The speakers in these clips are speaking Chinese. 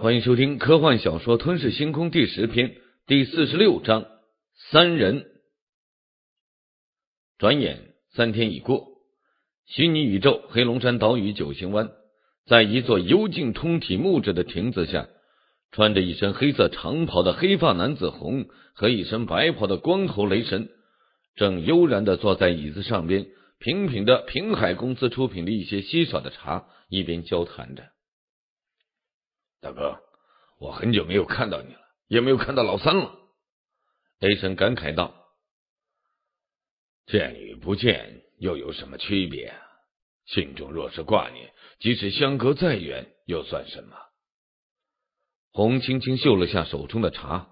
欢迎收听科幻小说《吞噬星空》第十篇第四十六章。三人，转眼三天已过，虚拟宇宙黑龙山岛屿九星湾，在一座幽静通体木质的亭子下，穿着一身黑色长袍的黑发男子红和一身白袍的光头雷神，正悠然的坐在椅子上边，品品的平海公司出品的一些稀少的茶，一边交谈着。大哥，我很久没有看到你了，也没有看到老三了。雷神感慨道：“见与不见又有什么区别？心中若是挂念，即使相隔再远又算什么？”红轻轻嗅了下手中的茶，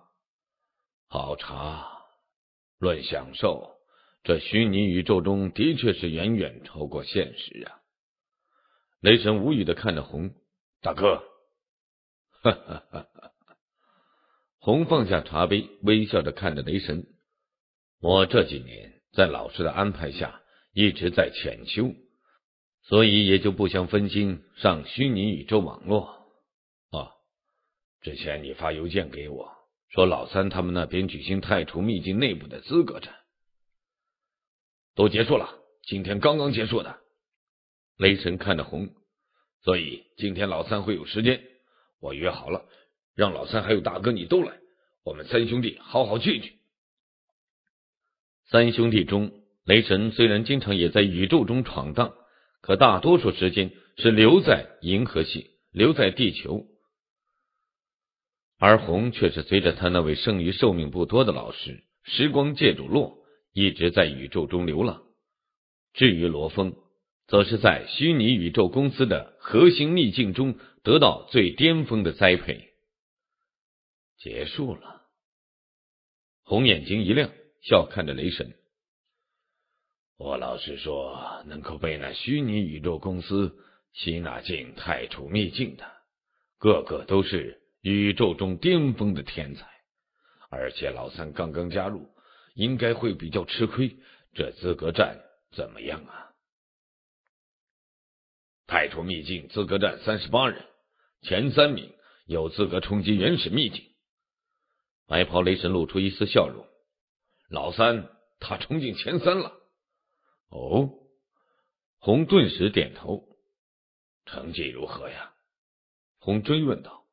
好茶。论享受，这虚拟宇宙中的确是远远超过现实啊。雷神无语的看着红大哥。哈哈哈哈红放下茶杯，微笑着看着雷神。我这几年在老师的安排下一直在潜修，所以也就不想分心上虚拟宇宙网络。哦，之前你发邮件给我，说老三他们那边举行太初秘境内部的资格战，都结束了，今天刚刚结束的。雷神看着红，所以今天老三会有时间。我约好了，让老三还有大哥你都来，我们三兄弟好好聚聚。三兄弟中，雷神虽然经常也在宇宙中闯荡，可大多数时间是留在银河系，留在地球；而红却是随着他那位剩余寿命不多的老师时光界主洛一直在宇宙中流浪。至于罗峰，则是在虚拟宇宙公司的核心秘境中。得到最巅峰的栽培，结束了。红眼睛一亮，笑看着雷神。我老实说，能够被那虚拟宇宙公司吸纳进太初秘境的，个个都是宇宙中巅峰的天才。而且老三刚刚加入，应该会比较吃亏。这资格战怎么样啊？太初秘境资格战，三十八人。前三名有资格冲击原始秘境。白袍雷神露出一丝笑容。老三，他冲进前三了。哦，红顿时点头。成绩如何呀？红追问道。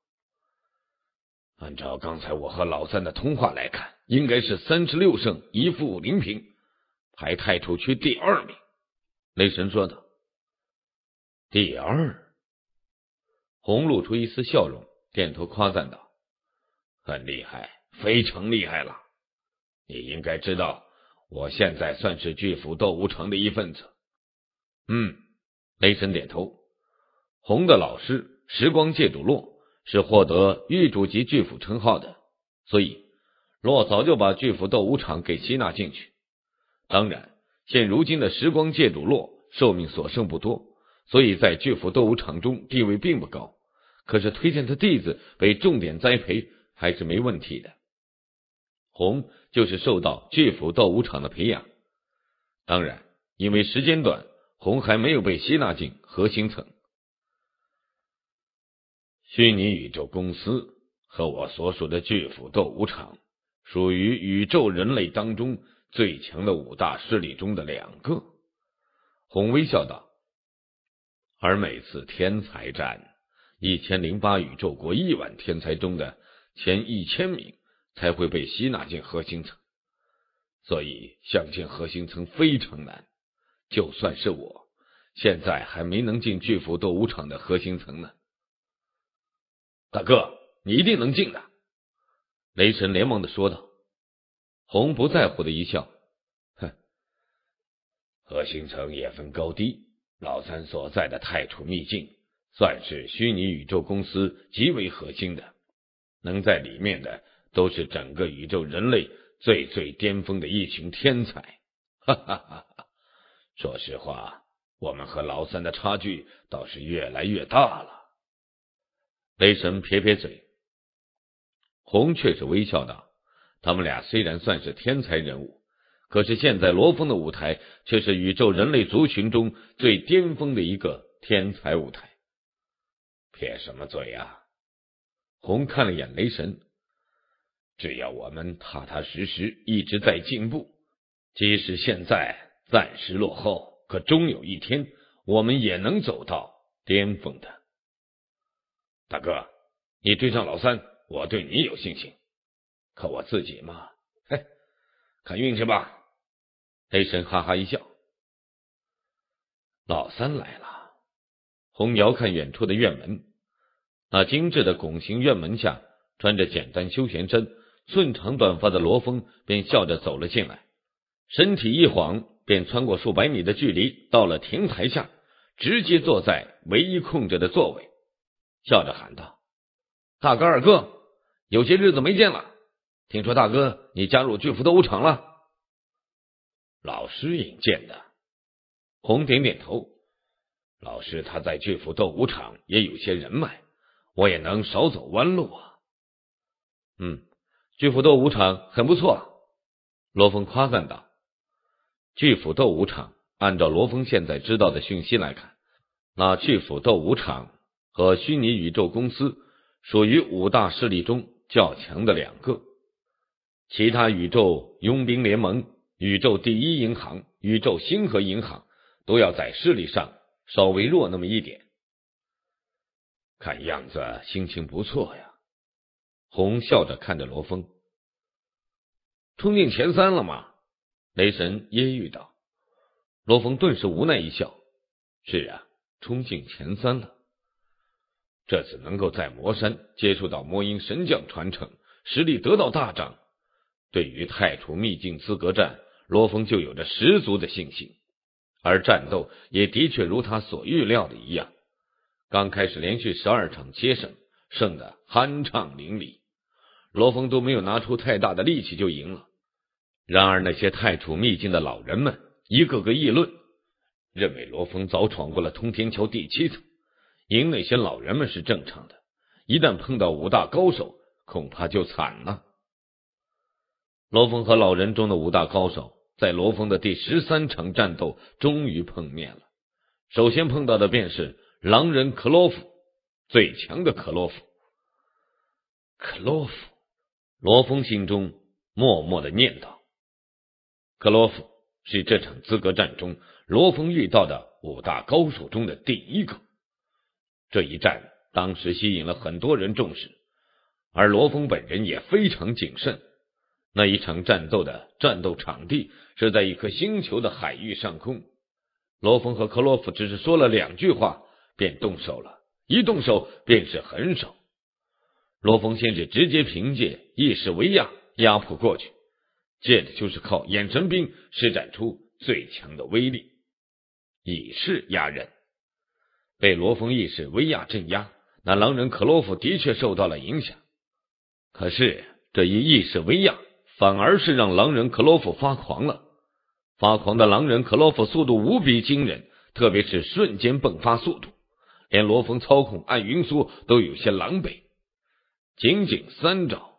按照刚才我和老三的通话来看，应该是三十六胜一负零平，排太初区第二名。雷神说道。第二。红露出一丝笑容，点头夸赞道：“很厉害，非常厉害了。你应该知道，我现在算是巨斧斗无城的一份子。”嗯，雷神点头。红的老师时光界主洛是获得玉主级巨斧称号的，所以洛早就把巨斧斗无场给吸纳进去。当然，现如今的时光界主洛寿命所剩不多，所以在巨斧斗无场中地位并不高。可是推荐他弟子被重点栽培还是没问题的。红就是受到巨斧斗武场的培养，当然，因为时间短，红还没有被吸纳进核心层。虚拟宇宙公司和我所属的巨斧斗武场属于宇宙人类当中最强的五大势力中的两个。红微笑道，而每次天才战。一千零八宇宙国亿万天才中的前一千名才会被吸纳进核心层，所以想进核心层非常难。就算是我，现在还没能进巨幅斗武场的核心层呢。大哥，你一定能进的！雷神连忙的说道。红不在乎的一笑，哼，核心层也分高低，老三所在的太初秘境。算是虚拟宇宙公司极为核心的，能在里面的都是整个宇宙人类最最巅峰的一群天才。哈哈哈！哈，说实话，我们和老三的差距倒是越来越大了。雷神撇撇嘴，红却是微笑道：“他们俩虽然算是天才人物，可是现在罗峰的舞台却是宇宙人类族群中最巅峰的一个天才舞台。”撇什么嘴呀？红看了眼雷神，只要我们踏踏实实，一直在进步，即使现在暂时落后，可终有一天我们也能走到巅峰的。大哥，你对上老三，我对你有信心。可我自己嘛，嘿，看运气吧。雷神哈哈一笑，老三来了。红遥看远处的院门，那精致的拱形院门下，穿着简单休闲衫、寸长短发的罗峰便笑着走了进来，身体一晃便穿过数百米的距离到了亭台下，直接坐在唯一空着的座位，笑着喊道：“大哥二哥，有些日子没见了，听说大哥你加入巨福斗场了，老师引荐的。”红点点头。老师，他在巨斧斗武场也有些人脉，我也能少走弯路啊。嗯，巨斧斗武场很不错。罗峰夸赞道：“巨斧斗武场，按照罗峰现在知道的讯息来看，那巨斧斗武场和虚拟宇宙公司属于五大势力中较强的两个，其他宇宙佣兵联盟、宇宙第一银行、宇宙星河银行都要在势力上。”稍微弱那么一点，看样子心情不错呀。红笑着看着罗峰，冲进前三了吗？雷神揶揄道。罗峰顿时无奈一笑，是啊，冲进前三了。这次能够在魔山接触到魔音神将传承，实力得到大涨，对于太初秘境资格战，罗峰就有着十足的信心。而战斗也的确如他所预料的一样，刚开始连续十二场皆胜，胜得酣畅淋漓，罗峰都没有拿出太大的力气就赢了。然而那些太楚秘境的老人们一个个议论，认为罗峰早闯过了通天桥第七层，赢那些老人们是正常的。一旦碰到五大高手，恐怕就惨了。罗峰和老人中的五大高手。在罗峰的第十三场战斗，终于碰面了。首先碰到的便是狼人克洛夫，最强的克洛夫。克洛夫，罗峰心中默默的念叨。克洛夫是这场资格战中罗峰遇到的五大高手中的第一个。这一战当时吸引了很多人重视，而罗峰本人也非常谨慎。那一场战斗的战斗场地是在一颗星球的海域上空。罗峰和克洛夫只是说了两句话，便动手了。一动手便是狠手。罗峰先是直接凭借意识威压压迫过去，接着就是靠眼神兵施展出最强的威力，以势压人。被罗峰意识威压镇压，那狼人克洛夫的确受到了影响。可是这一意识威压。反而是让狼人克洛夫发狂了。发狂的狼人克洛夫速度无比惊人，特别是瞬间迸发速度，连罗峰操控暗云梭都有些狼狈。仅仅三招，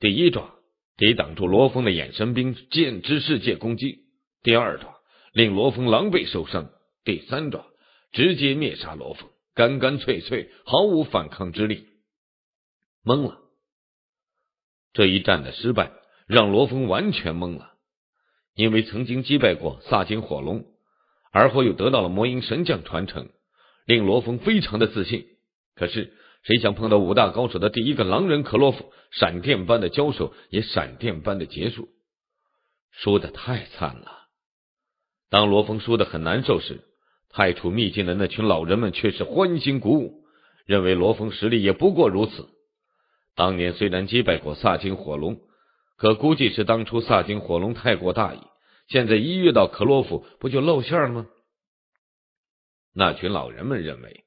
第一爪抵挡住罗峰的眼神兵剑之世界攻击，第二爪令罗峰狼狈受伤，第三爪直接灭杀罗峰，干干脆脆，毫无反抗之力。懵了。这一战的失败让罗峰完全懵了，因为曾经击败过萨金火龙，而后又得到了魔音神将传承，令罗峰非常的自信。可是谁想碰到五大高手的第一个狼人克洛夫，闪电般的交手也闪电般的结束，输的太惨了。当罗峰输的很难受时，太初秘境的那群老人们却是欢欣鼓舞，认为罗峰实力也不过如此。当年虽然击败过萨金火龙，可估计是当初萨金火龙太过大意。现在一遇到克洛夫，不就露馅了吗？那群老人们认为，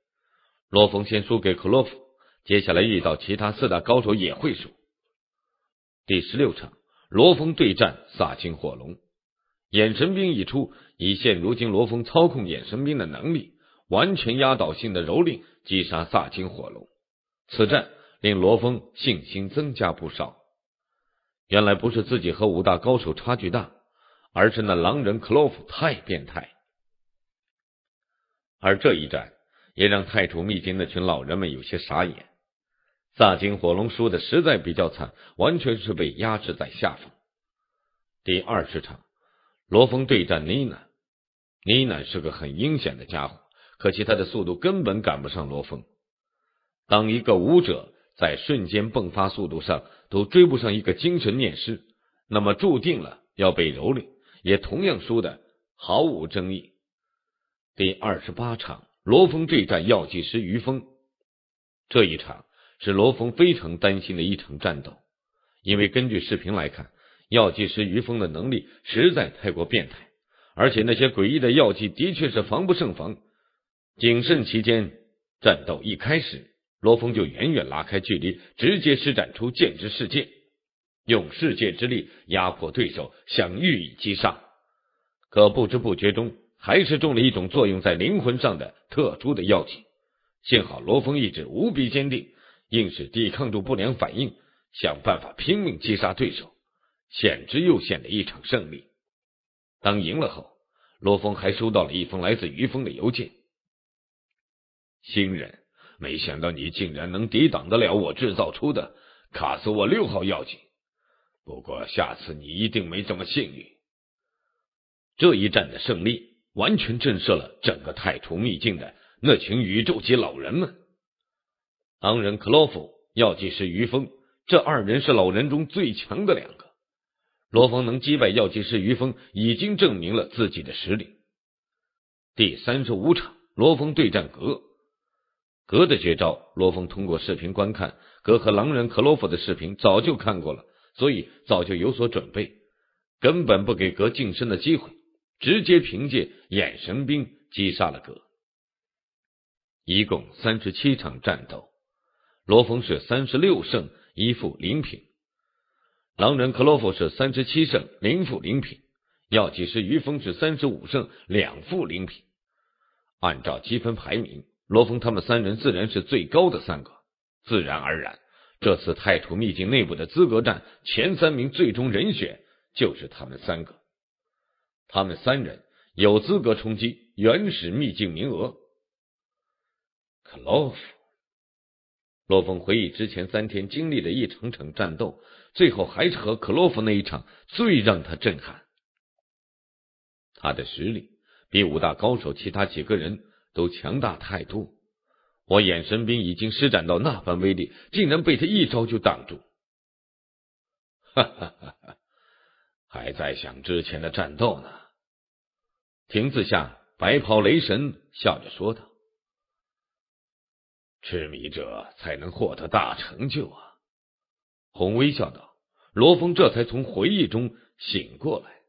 罗峰先输给克洛夫，接下来遇到其他四大高手也会输。第十六场，罗峰对战萨金火龙，眼神兵一出，以现如今罗峰操控眼神兵的能力，完全压倒性的蹂躏击杀萨金火龙。此战。令罗峰信心增加不少。原来不是自己和五大高手差距大，而是那狼人克洛夫太变态。而这一战也让太土秘境那群老人们有些傻眼。萨金火龙输的实在比较惨，完全是被压制在下风。第二十场，罗峰对战妮娜。妮娜是个很阴险的家伙，可惜他的速度根本赶不上罗峰。当一个武者。在瞬间迸发速度上都追不上一个精神念师，那么注定了要被蹂躏，也同样输的毫无争议。第二十八场，罗峰对战药剂师于峰，这一场是罗峰非常担心的一场战斗，因为根据视频来看，药剂师于峰的能力实在太过变态，而且那些诡异的药剂的确是防不胜防。谨慎期间，战斗一开始。罗峰就远远拉开距离，直接施展出剑之世界，用世界之力压迫对手，想予以击杀。可不知不觉中，还是中了一种作用在灵魂上的特殊的药剂。幸好罗峰意志无比坚定，硬是抵抗住不良反应，想办法拼命击杀对手，险之又险的一场胜利。当赢了后，罗峰还收到了一封来自于峰的邮件，新人。没想到你竟然能抵挡得了我制造出的卡斯沃六号药剂，不过下次你一定没这么幸运。这一战的胜利，完全震慑了整个太初秘境的那群宇宙级老人们。昂人克洛夫药剂师于峰，这二人是老人中最强的两个。罗峰能击败药剂师于峰，已经证明了自己的实力。第三十五场，罗峰对战格。格的绝招，罗峰通过视频观看格和狼人克洛夫的视频，早就看过了，所以早就有所准备，根本不给格近身的机会，直接凭借眼神兵击杀了格。一共三十七场战斗，罗峰是三十六胜一负零平，狼人克洛夫是三十七胜零负零平，药剂师于峰是三十五胜两负零平，按照积分排名。罗峰他们三人自然是最高的三个，自然而然，这次太初秘境内部的资格战前三名最终人选就是他们三个，他们三人有资格冲击原始秘境名额。克洛夫，罗峰回忆之前三天经历的一场场战斗，最后还是和克洛夫那一场最让他震撼，他的实力比五大高手其他几个人。都强大太多，我眼神兵已经施展到那般威力，竟然被他一招就挡住。哈哈，哈！还在想之前的战斗呢？亭子下，白袍雷神笑着说道：“痴迷者才能获得大成就啊。”红微笑道。罗峰这才从回忆中醒过来。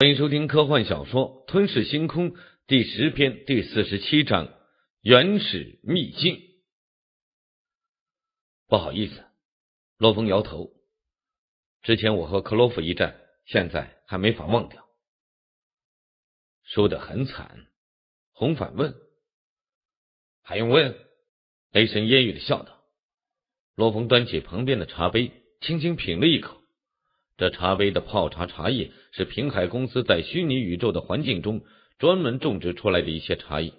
欢迎收听科幻小说《吞噬星空》第十篇第四十七章《原始秘境》。不好意思，罗峰摇头。之前我和克洛夫一战，现在还没法忘掉，输得很惨。红反问：“还用问？”雷神揶揄的笑道。罗峰端起旁边的茶杯，轻轻品了一口。这茶杯的泡茶茶叶是平海公司在虚拟宇宙的环境中专门种植出来的一些茶叶，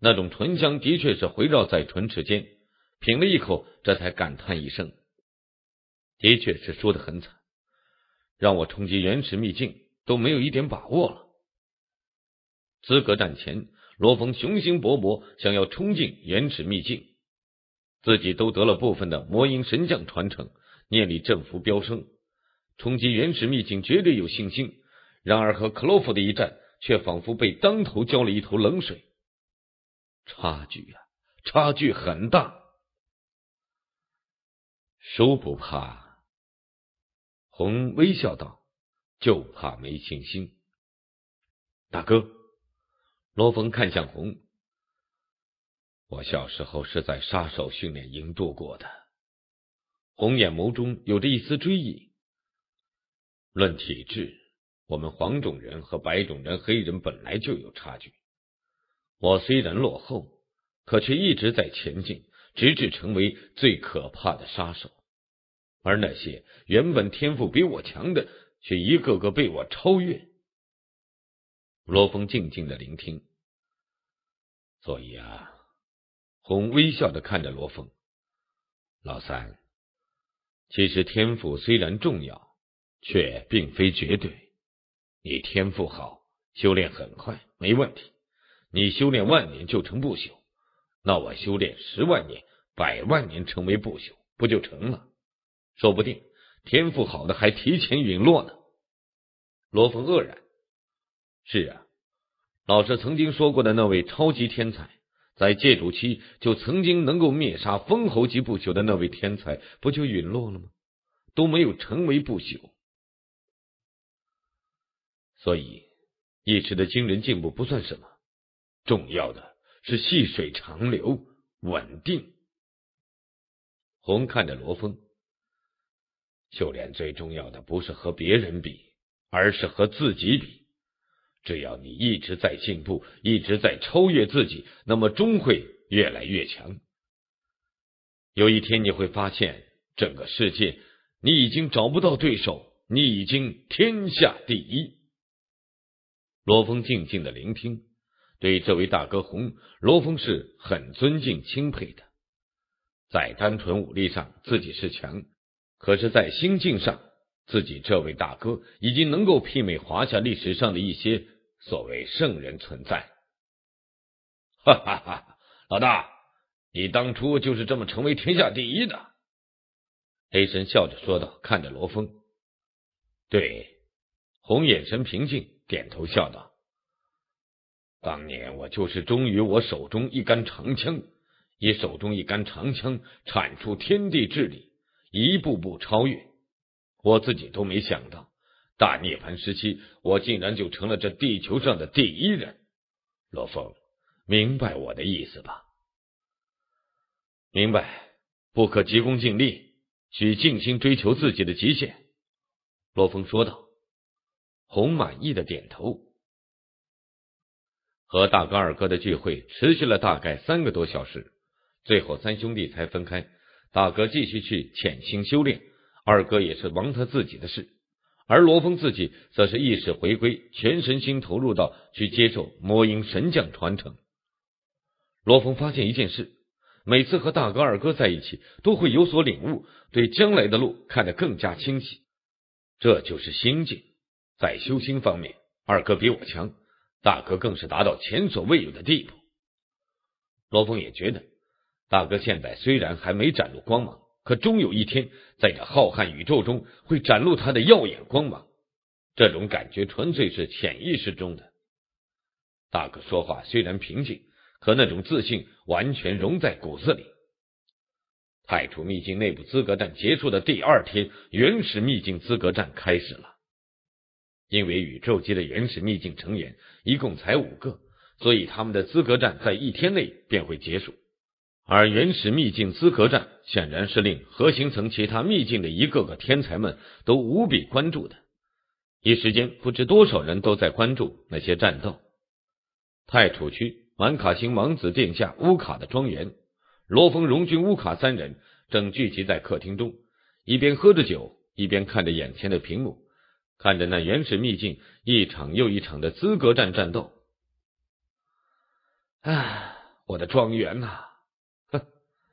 那种醇香的确是回绕在唇齿间。品了一口，这才感叹一声：“的确是输得很惨，让我冲击原始秘境都没有一点把握了。”资格战前，罗峰雄心勃勃，想要冲进原始秘境，自己都得了部分的魔音神将传承，念力振幅飙升。冲击原始秘境绝对有信心，然而和克洛夫的一战却仿佛被当头浇了一头冷水，差距啊，差距很大。输不怕，红微笑道：“就怕没信心。”大哥，罗峰看向红，我小时候是在杀手训练营度过的，红眼眸中有着一丝追忆。论体质，我们黄种人和白种人、黑人本来就有差距。我虽然落后，可却一直在前进，直至成为最可怕的杀手。而那些原本天赋比我强的，却一个个被我超越。罗峰静静的聆听。所以啊，红微笑的看着罗峰，老三，其实天赋虽然重要。却并非绝对。你天赋好，修炼很快，没问题。你修炼万年就成不朽，那我修炼十万年、百万年成为不朽不就成了？说不定天赋好的还提前陨落呢。罗峰愕然：“是啊，老师曾经说过的那位超级天才，在戒主期就曾经能够灭杀封侯级不朽的那位天才，不就陨落了吗？都没有成为不朽。”所以一时的惊人进步不算什么，重要的是细水长流，稳定。红看着罗峰，秀莲最重要的不是和别人比，而是和自己比。只要你一直在进步，一直在超越自己，那么终会越来越强。有一天，你会发现整个世界你已经找不到对手，你已经天下第一。罗峰静静的聆听，对这位大哥红，罗峰是很尊敬、钦佩的。在单纯武力上，自己是强，可是，在心境上，自己这位大哥已经能够媲美华夏历史上的一些所谓圣人存在。哈哈哈！老大，你当初就是这么成为天下第一的。黑神笑着说道，看着罗峰。对，红眼神平静。点头笑道：“当年我就是忠于我手中一杆长枪，以手中一杆长枪铲出天地治理，一步步超越。我自己都没想到，大涅槃时期我竟然就成了这地球上的第一人。罗峰，明白我的意思吧？明白，不可急功近利，需静心追求自己的极限。”罗峰说道。红满意的点头。和大哥二哥的聚会持续了大概三个多小时，最后三兄弟才分开。大哥继续去潜心修炼，二哥也是忙他自己的事，而罗峰自己则是意识回归，全身心投入到去接受魔音神将传承。罗峰发现一件事：每次和大哥二哥在一起，都会有所领悟，对将来的路看得更加清晰。这就是心境。在修心方面，二哥比我强，大哥更是达到前所未有的地步。罗峰也觉得，大哥现在虽然还没展露光芒，可终有一天，在这浩瀚宇宙中会展露他的耀眼光芒。这种感觉纯粹是潜意识中的。大哥说话虽然平静，可那种自信完全融在骨子里。太初秘境内部资格战结束的第二天，原始秘境资格战开始了。因为宇宙级的原始秘境成员一共才五个，所以他们的资格战在一天内便会结束。而原始秘境资格战显然是令核心层其他秘境的一个个天才们都无比关注的。一时间，不知多少人都在关注那些战斗。太楚区满卡星王子殿下乌卡的庄园，罗峰、荣军、乌卡三人正聚集在客厅中，一边喝着酒，一边看着眼前的屏幕。看着那原始秘境一场又一场的资格战战斗，哎，我的庄园呐！哼，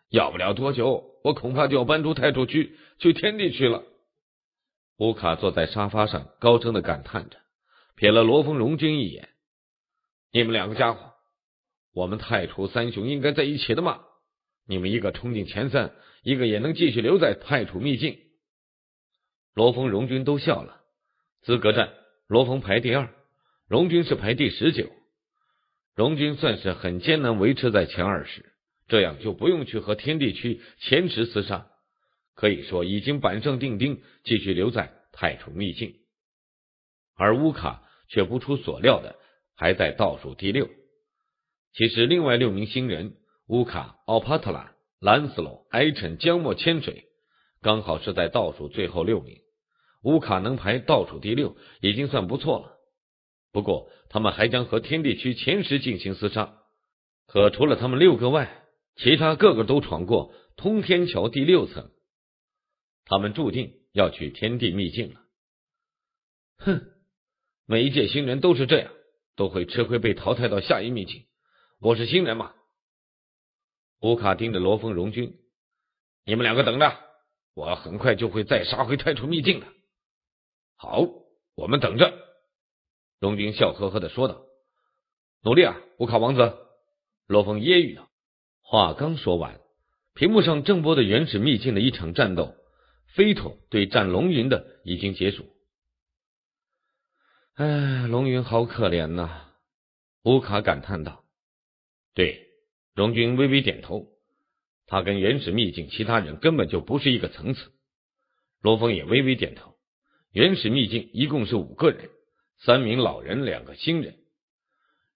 要不了多久，我恐怕就要搬出太楚区去天地去了。乌卡坐在沙发上，高声的感叹着，瞥了罗峰、荣军一眼：“你们两个家伙，我们太楚三雄应该在一起的嘛？你们一个冲进前三，一个也能继续留在太楚秘境。”罗峰、荣军都笑了。资格战，罗峰排第二，荣军是排第十九，荣军算是很艰难维持在前二十，这样就不用去和天地区前十厮杀，可以说已经板上钉钉，继续留在太初秘境。而乌卡却不出所料的还在倒数第六。其实另外六名新人，乌卡、奥帕特拉、兰斯洛、埃辰、江莫、千水，刚好是在倒数最后六名。乌卡能排倒数第六，已经算不错了。不过他们还将和天地区前十进行厮杀。可除了他们六个外，其他个个都闯过通天桥第六层。他们注定要去天地秘境了。哼，每一届新人都是这样，都会吃亏被淘汰到下一秘境。我是新人嘛？乌卡盯着罗峰、荣军，你们两个等着，我很快就会再杀回太初秘境的。好，我们等着。”荣军笑呵呵的说道，“努力啊，乌卡王子。”罗峰揶揄道。话刚说完，屏幕上正播的原始秘境的一场战斗，飞土对战龙云的已经结束。哎，龙云好可怜呐！”乌卡感叹道。“对。”荣军微微点头。他跟原始秘境其他人根本就不是一个层次。”罗峰也微微点头。原始秘境一共是五个人，三名老人，两个新人。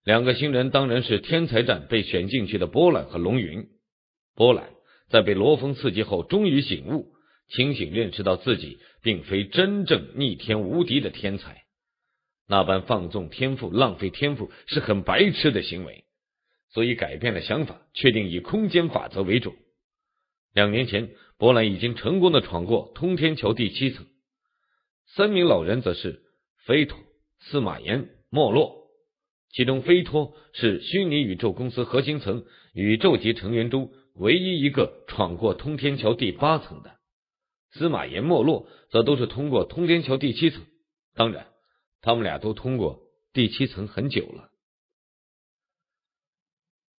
两个新人当然是天才战被选进去的波兰和龙云。波兰在被罗峰刺激后，终于醒悟，清醒认识到自己并非真正逆天无敌的天才，那般放纵天赋、浪费天赋是很白痴的行为，所以改变了想法，确定以空间法则为主。两年前，波兰已经成功的闯过通天桥第七层。三名老人则是飞托、司马炎、莫洛。其中，飞托是虚拟宇宙公司核心层宇宙级成员中唯一一个闯过通天桥第八层的。司马炎、莫洛则都是通过通天桥第七层。当然，他们俩都通过第七层很久了。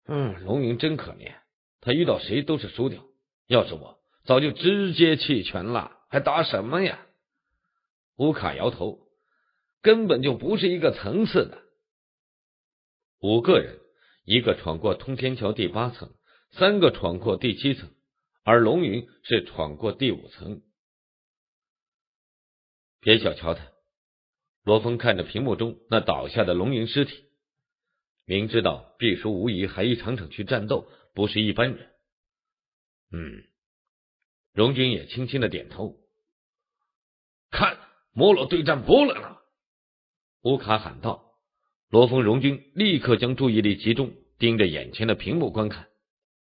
嗯，龙云真可怜，他遇到谁都是输掉。要是我，早就直接弃权了，还打什么呀？乌卡摇头，根本就不是一个层次的。五个人，一个闯过通天桥第八层，三个闯过第七层，而龙云是闯过第五层。别小瞧他。罗峰看着屏幕中那倒下的龙云尸体，明知道必输无疑，还一场场去战斗，不是一般人。嗯，荣军也轻轻的点头，看。摩罗对战波兰了，乌卡喊道。罗峰荣军立刻将注意力集中，盯着眼前的屏幕观看。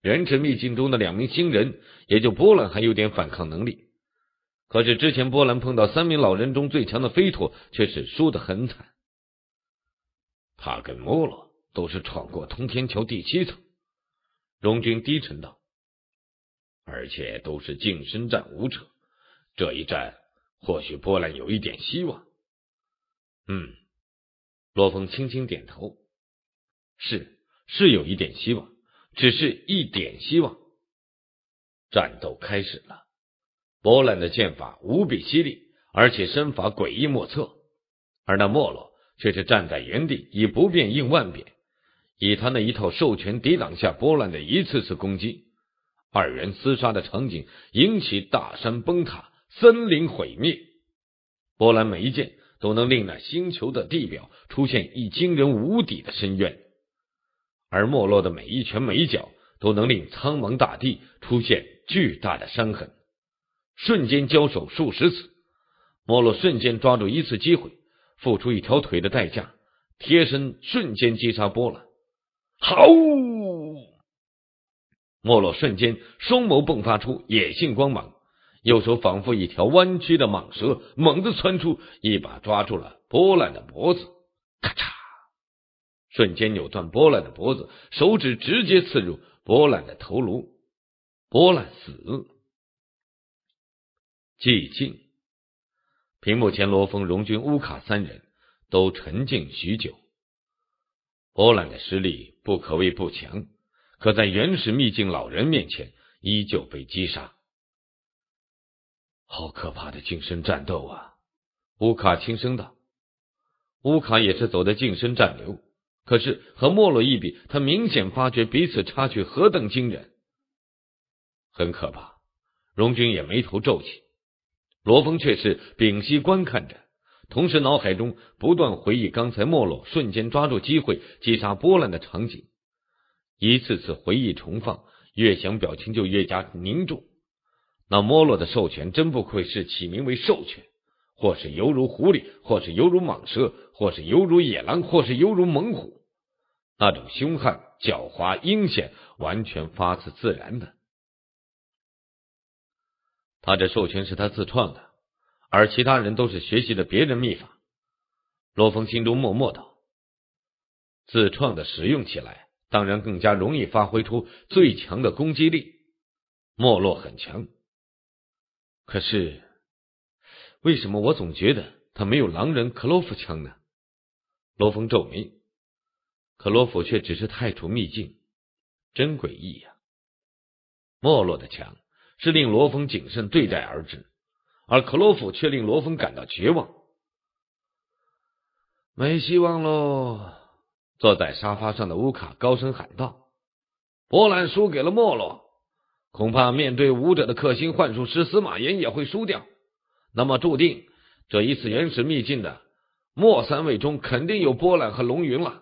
人质秘境中的两名新人，也就波兰还有点反抗能力。可是之前波兰碰到三名老人中最强的飞陀，却是输得很惨。他跟摩罗都是闯过通天桥第七层，荣军低沉道，而且都是近身战武者，这一战。或许波兰有一点希望。嗯，罗峰轻轻点头，是，是有一点希望，只是一点希望。战斗开始了，波兰的剑法无比犀利，而且身法诡异莫测，而那没落却是站在原地，以不变应万变，以他那一套授权抵挡下波兰的一次次攻击。二人厮杀的场景引起大山崩塌。森林毁灭，波兰每一剑都能令那星球的地表出现一惊人无底的深渊；而莫洛的每一拳每一脚都能令苍茫大地出现巨大的伤痕。瞬间交手数十次，莫洛瞬间抓住一次机会，付出一条腿的代价，贴身瞬间击杀波兰。好！莫洛瞬间双眸迸发出野性光芒。右手仿佛一条弯曲的蟒蛇，猛地窜出，一把抓住了波兰的脖子。咔嚓！瞬间扭断波兰的脖子，手指直接刺入波兰的头颅。波兰死。寂静。屏幕前罗峰、荣军、乌卡三人都沉静许久。波兰的实力不可谓不强，可在原始秘境老人面前，依旧被击杀。好可怕的近身战斗啊！乌卡轻声道。乌卡也是走的近身战流，可是和莫洛一比，他明显发觉彼此差距何等惊人，很可怕。荣军也眉头皱起，罗峰却是屏息观看着，同时脑海中不断回忆刚才莫洛瞬间抓住机会击杀波兰的场景，一次次回忆重放，越想表情就越加凝重。那没落的兽拳真不愧是起名为兽拳，或是犹如狐狸，或是犹如蟒蛇，或是犹如野狼，或是犹如猛虎，那种凶悍、狡猾、阴险，完全发自自然的。他这授权是他自创的，而其他人都是学习的别人秘法。罗峰心中默默道：“自创的使用起来，当然更加容易发挥出最强的攻击力。”没落很强。可是，为什么我总觉得他没有狼人克洛夫强呢？罗峰皱眉，克洛夫却只是太初秘境，真诡异呀！没落的强是令罗峰谨慎对待而止，而克洛夫却令罗峰感到绝望，没希望喽！坐在沙发上的乌卡高声喊道：“波兰输给了没落。”恐怕面对武者的克星幻术师司马炎也会输掉，那么注定这一次原始秘境的末三位中肯定有波澜和龙云了。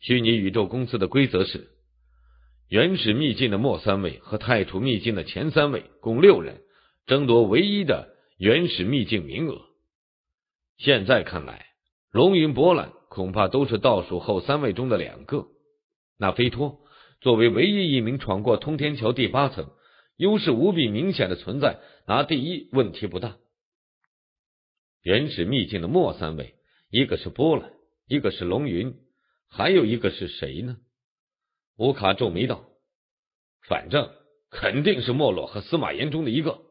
虚拟宇宙公司的规则是，原始秘境的末三位和太初秘境的前三位共六人争夺唯一的原始秘境名额。现在看来，龙云、波澜恐怕都是倒数后三位中的两个，那飞托。作为唯一一名闯过通天桥第八层、优势无比明显的存在，拿第一问题不大。原始秘境的末三位，一个是波澜，一个是龙云，还有一个是谁呢？乌卡皱眉道：“反正肯定是莫洛和司马炎中的一个。”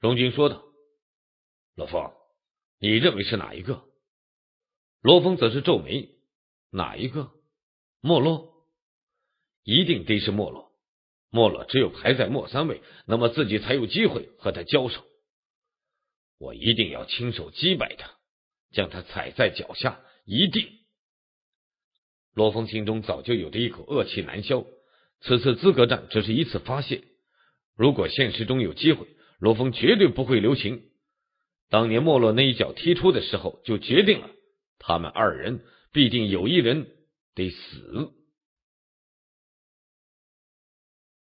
龙军说道：“罗峰，你认为是哪一个？”罗峰则是皱眉：“哪一个？莫洛？”一定得是莫洛，莫洛只有排在末三位，那么自己才有机会和他交手。我一定要亲手击败他，将他踩在脚下。一定。罗峰心中早就有着一口恶气难消，此次资格战只是一次发泄。如果现实中有机会，罗峰绝对不会留情。当年莫洛那一脚踢出的时候，就决定了他们二人必定有一人得死。